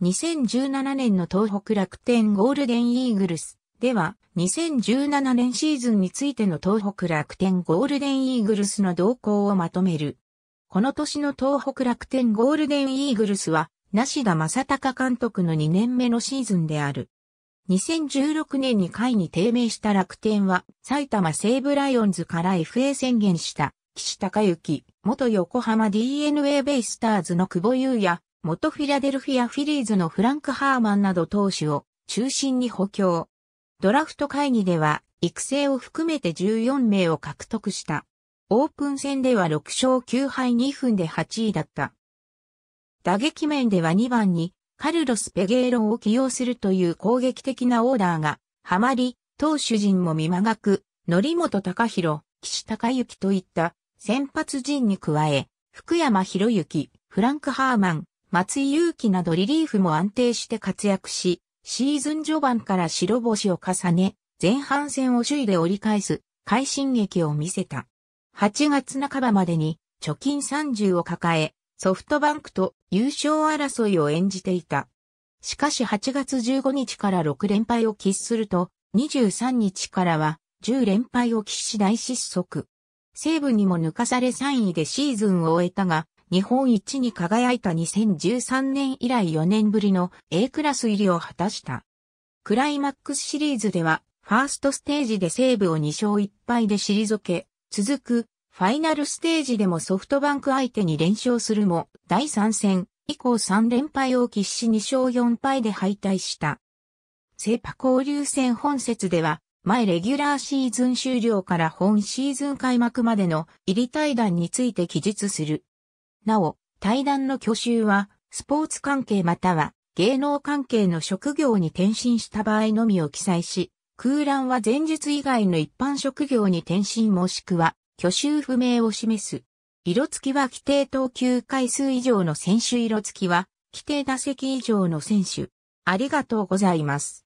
2017年の東北楽天ゴールデンイーグルスでは、2017年シーズンについての東北楽天ゴールデンイーグルスの動向をまとめる。この年の東北楽天ゴールデンイーグルスは、梨田正隆監督の2年目のシーズンである。2016年に会に低迷した楽天は、埼玉西武ライオンズから FA 宣言した、岸隆之、元横浜 DNA ベイスターズの久保優也、元フィラデルフィアフィリーズのフランク・ハーマンなど投手を中心に補強。ドラフト会議では育成を含めて14名を獲得した。オープン戦では6勝9敗2分で8位だった。打撃面では2番にカルロス・ペゲーロを起用するという攻撃的なオーダーがハマり、投手陣も見まがく、則本隆弘、岸隆之といった先発陣に加え、福山博之、フランク・ハーマン、松井裕樹などリリーフも安定して活躍し、シーズン序盤から白星を重ね、前半戦を首位で折り返す快進撃を見せた。8月半ばまでに貯金30を抱え、ソフトバンクと優勝争いを演じていた。しかし8月15日から6連敗を喫すると、23日からは10連敗を喫し大失速。西部にも抜かされ3位でシーズンを終えたが、日本一に輝いた2013年以来4年ぶりの A クラス入りを果たした。クライマックスシリーズでは、ファーストステージで西武を2勝1敗で退け、続く、ファイナルステージでもソフトバンク相手に連勝するも、第3戦、以降3連敗を喫し2勝4敗で敗退した。セーパ交流戦本節では、前レギュラーシーズン終了から本シーズン開幕までの入り対談について記述する。なお、対談の挙手は、スポーツ関係または芸能関係の職業に転身した場合のみを記載し、空欄は前述以外の一般職業に転身もしくは、挙手不明を示す。色付きは規定投球回数以上の選手色付きは規定打席以上の選手。ありがとうございます。